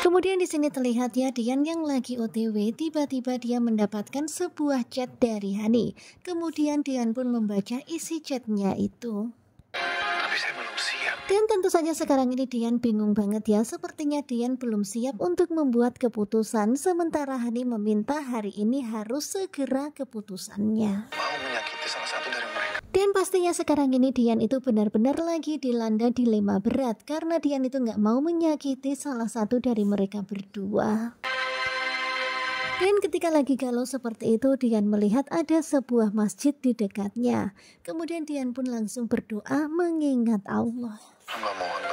Kemudian di sini terlihat ya Dian yang lagi OTW tiba-tiba dia mendapatkan sebuah chat dari Hani. Kemudian Dian pun membaca isi chatnya itu. Dan tentu saja sekarang ini Dian bingung banget ya. Sepertinya Dian belum siap untuk membuat keputusan sementara Hani meminta hari ini harus segera keputusannya. Mau salah satu dari mereka. Dan pastinya sekarang ini Dian itu benar-benar lagi dilanda dilema berat karena Dian itu nggak mau menyakiti salah satu dari mereka berdua. Dan ketika lagi galau seperti itu, Dian melihat ada sebuah masjid di dekatnya. Kemudian Dian pun langsung berdoa mengingat Allah. Hamba mohon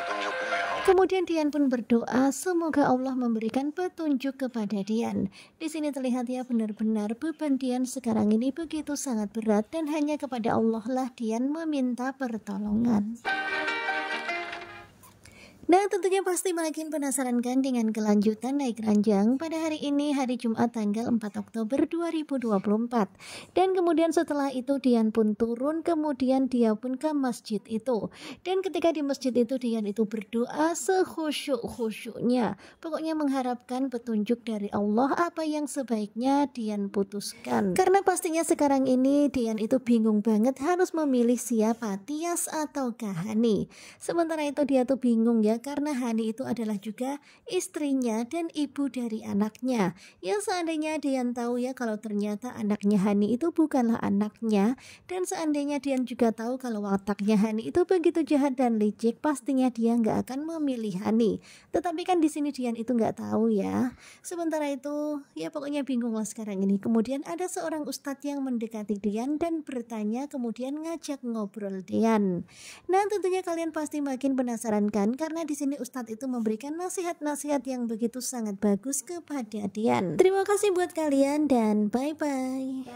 Kemudian Dian pun berdoa semoga Allah memberikan petunjuk kepada Dian. Di sini terlihat ya benar-benar beban Dian sekarang ini begitu sangat berat dan hanya kepada Allah lah Dian meminta pertolongan. Nah tentunya pasti makin penasaran kan dengan kelanjutan naik ranjang pada hari ini hari Jumat tanggal 4 Oktober 2024 Dan kemudian setelah itu Dian pun turun kemudian dia pun ke masjid itu Dan ketika di masjid itu Dian itu berdoa sehusyuk khusyuknya Pokoknya mengharapkan petunjuk dari Allah apa yang sebaiknya Dian putuskan Karena pastinya sekarang ini Dian itu bingung banget harus memilih siapa Tias atau Kahani Sementara itu dia tuh bingung ya karena Hani itu adalah juga istrinya dan ibu dari anaknya. Ya seandainya Dian tahu ya kalau ternyata anaknya Hani itu bukanlah anaknya dan seandainya Dian juga tahu kalau wataknya Hani itu begitu jahat dan licik, pastinya dia nggak akan memilih Hani. Tetapi kan di sini Dian itu nggak tahu ya. Sementara itu ya pokoknya bingung lah sekarang ini. Kemudian ada seorang ustadz yang mendekati Dian dan bertanya kemudian ngajak ngobrol Dian. Nah tentunya kalian pasti makin penasaran kan karena di sini Ustadz itu memberikan nasihat-nasihat yang begitu sangat bagus kepada Dian. Terima kasih buat kalian dan bye-bye.